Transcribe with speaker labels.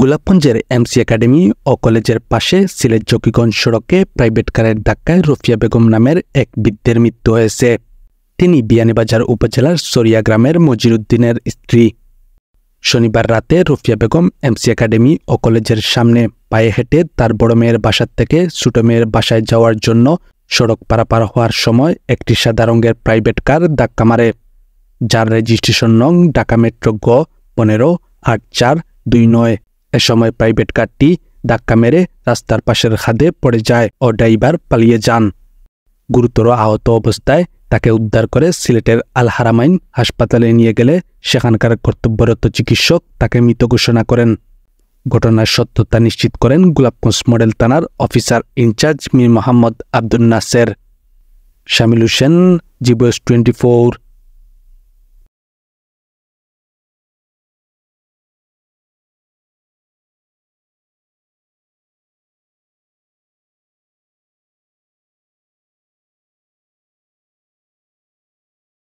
Speaker 1: গোলাপগঞ্জের MC academy ও কলেজের পাশে সিলেট জকিগঞ্জ সড়কে প্রাইভেট কারের ধাক্কায় রফিয়া বেগম নামের এক বৃদ্ধের মৃত্যু হয়েছে তিনি বিয়ানীবাজার উপজেলার সরিয়া গ্রামের মজিরুদ্দিনের স্ত্রী শনিবার রাতে রফিয়া বেগম এমসি একাডেমি ও কলেজের সামনে পায়ে হেঁটে তার বড় মেয়ের বাসার থেকে ছোট মেয়ের বাসায় যাওয়ার জন্য সড়ক পারাপার হওয়ার সময় একটি সাদা রঙের প্রাইভেট কার ধাক্কা মারে যার রেজিস্ট্রেশন নং ঢাকা মেট্রো গ পনেরো আট চার দুই নয় এ সময় প্রাইভেট কারটি ধাক্কা মেরে রাস্তার পাশের খাদে পড়ে যায় ও ড্রাইভার পালিয়ে যান গুরুতর আহত অবস্থায় তাকে উদ্ধার করে সিলেটের আলহারামাইন হাসপাতালে নিয়ে গেলে সেখানকার কর্তব্যরত চিকিৎসক তাকে মৃত ঘোষণা করেন ঘটনার সত্যতা নিশ্চিত করেন গোলাপগঞ্জ মডেল থানার officer in charge Mir Mohammad Abdul Naser Shamil Hossain জিবস twenty four